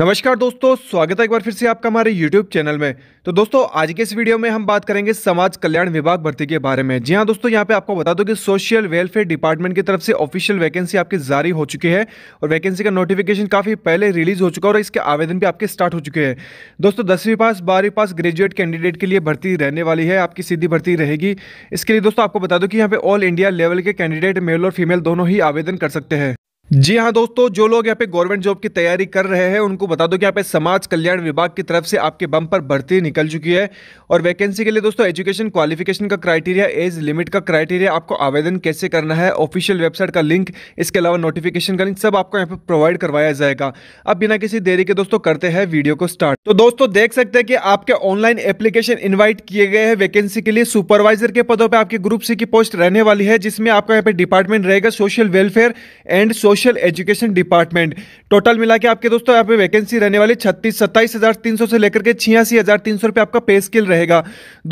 नमस्कार दोस्तों स्वागत है एक बार फिर से आपका हमारे YouTube चैनल में तो दोस्तों आज के इस वीडियो में हम बात करेंगे समाज कल्याण विभाग भर्ती के बारे में जी हाँ दोस्तों यहाँ पे आपको बता दूं कि सोशल वेलफेयर डिपार्टमेंट की तरफ से ऑफिशियल वैकेंसी आपकी जारी हो चुकी है और वैकेंसी का नोटिफिकेशन काफ़ी पहले रिलीज हो चुका है और इसके आवेदन भी आपके स्टार्ट हो चुके हैं दोस्तों दसवीं पास बारहवीं पास ग्रेजुएट कैंडिडेट के लिए भर्ती रहने वाली है आपकी सीधी भर्ती रहेगी इसके लिए दोस्तों आपको बता दूँ कि यहाँ पे ऑल इंडिया लेवल के कैंडिडेट मेल और फीमेल दोनों ही आवेदन कर सकते हैं जी हाँ दोस्तों जो लोग यहाँ पे गवर्नमेंट जॉब की तैयारी कर रहे हैं उनको बता दो कि यहाँ पे समाज कल्याण विभाग की तरफ से आपके बम पर भर्ती निकल चुकी है और वैकेंसी के लिए दोस्तों एजुकेशन क्वालिफिकेशन का क्राइटेरिया एज लिमिट का क्राइटेरिया आपको आवेदन कैसे करना है ऑफिशियल वेबसाइट का लिंक इसके अलावा नोटिफिकेशन का लिंक सब आपको यहाँ पे प्रोवाइड करवाया जाएगा अब बिना किसी देरी के दोस्तों करते हैं वीडियो को स्टार्ट तो दोस्तों देख सकते हैं कि आपके ऑनलाइन एप्लीकेशन इन्वाइट किए गए हैं वैकेंसी के लिए सुपरवाइजर के पदों पर आपके ग्रुप सी की पोस्ट रहने वाली है जिसमें आपका यहाँ पे डिपार्टमेंट रहेगा social welfare and social social education department total मिला के आपके दोस्तों यहाँ पे वैकेंसी रहने वाली छत्तीस सत्ताईस हज़ार तीन सौ से लेकर के छियासी हज़ार तीन सौ रुपये आपका पे स्किल रहेगा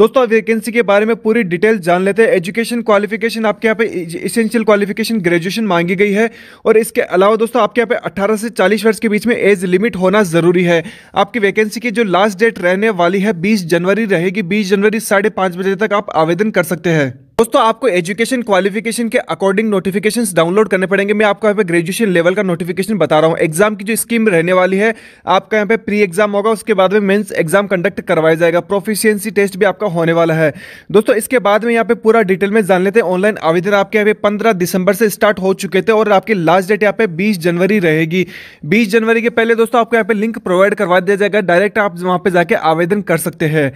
दोस्तों वैकेंसी के बारे में पूरी डिटेल जान लेते हैं एजुकेशन क्वालिफिकेशन आपके यहाँ पे इसेंशियल क्वालिफिकेशन ग्रेजुएशन मांगी गई है और इसके अलावा दोस्तों आपके यहाँ पे अट्ठारह से चालीस वर्ष के बीच में एज लिमिट होना ज़रूरी है आपकी वैकेंसी की जो लास्ट डेट रहने वाली है बीस जनवरी रहेगी बीस जनवरी साढ़े बजे तक आप आवेदन कर सकते हैं दोस्तों आपको एजुकेशन क्वालिफिकेशन के अकॉर्डिंग नोटिफिकेशंस डाउनलोड करने पड़ेंगे मैं आपको यहाँ पे ग्रेजुएशन लेवल का नोटिफिकेशन बता रहा हूँ एग्जाम की जो स्कीम रहने वाली है आपका यहाँ पे प्री एग्जाम होगा उसके बाद में मेंस एग्जाम कंडक्ट करवाया जाएगा प्रोफिशियंसी टेस्ट भी आपका होने वाला है दोस्तों इसके बाद में यहाँ पे पूरा डिटेल में जान लेते हैं ऑनलाइन आवेदन आपके यहाँ पे पंद्रह दिसंबर से स्टार्ट हो चुके थे और आपकी लास्ट डेट यहाँ पे बीस जनवरी रहेगी बीस जनवरी के पहले दोस्तों आपको यहाँ पे लिंक प्रोवाइड करवा दिया जाएगा डायरेक्ट आप वहाँ पे जाके आवेदन कर सकते हैं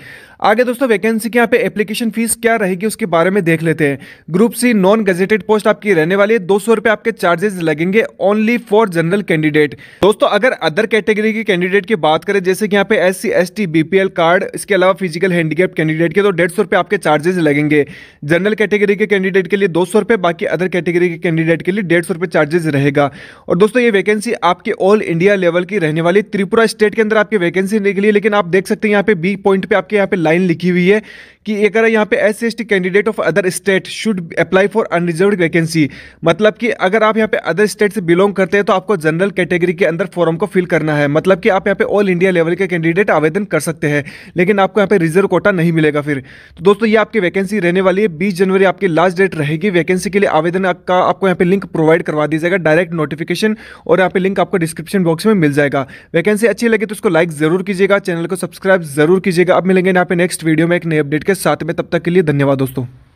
आगे दोस्तों वैकेंसी की यहाँ पे एप्लीकेशन फीस क्या रहेगी उसके बारे में देख लेते हैं group C non gazetted post आपकी रहने वाली है दो सौ आपके चार्जेस लगेंगे ओनली फॉर जनरल कैंडिडेट दोस्तों अगर अदर कैटेगरी के कैंडिडेट की बात करें जैसे कि यहाँ पे S C S T BPL card इसके अलावा फिजिकल हैंडीकेप कैंडिडेट के तो डेढ़ सौ आपके चार्जेस लगेंगे जनरल कैटेगरी के कैंडिडेट के लिए दो सौ बाकी अदर कैटेगरी के कैंडिडेट के लिए डेढ़ सौ चार्जेस रहेगा और दोस्तों ये वैकेंसी आपके ऑल इंडिया लेवल की रहने वाली त्रिपुरा स्टेट के अंदर आपकी वैकेंसी निकली लेकिन आप देख सकते हैं यहाँ पे बी पॉइंट पे आपके यहाँ पे लाइन लिखी हुई है कि अगर यहाँ पे S C candidate of other other state should apply for unreserved vacancy मतलब कि अगर आप यहाँ पे अदर स्टेट से बिलोंग करते हैं तो आपको जनरल कैटेगरी के अंदर फॉर्म को फिल करना है मतलब कि आप यहाँ पे ऑल इंडिया लेवल के कैंडिडेट आवेदन कर सकते हैं लेकिन आपको यहाँ पे रिजर्व कोटा नहीं मिलेगा फिर तो दोस्तों ये आपकी वैकेंसी रहने वाली है बीस जनवरी आपकी लास्ट डेट रहेगी वैकेंसी के लिए आवेदन का आपको यहाँ पे लिंक प्रोवाइड करवा दी जाएगा डायरेक्ट नोटिफिकेशन और यहाँ पे लिंक आपको डिस्क्रिप्शन बॉक्स में मिल जाएगा वैकेंसी अच्छी लगी तो उसको लाइक जरूर कीजिएगा चैनल को सब्सक्राइब जरूर कीजिएगा अब मिलेंगे यहाँ पे नेक्स्ट वीडियो में एक नए अपडेट के साथ में तब तक के लिए धन्यवाद दोस्तों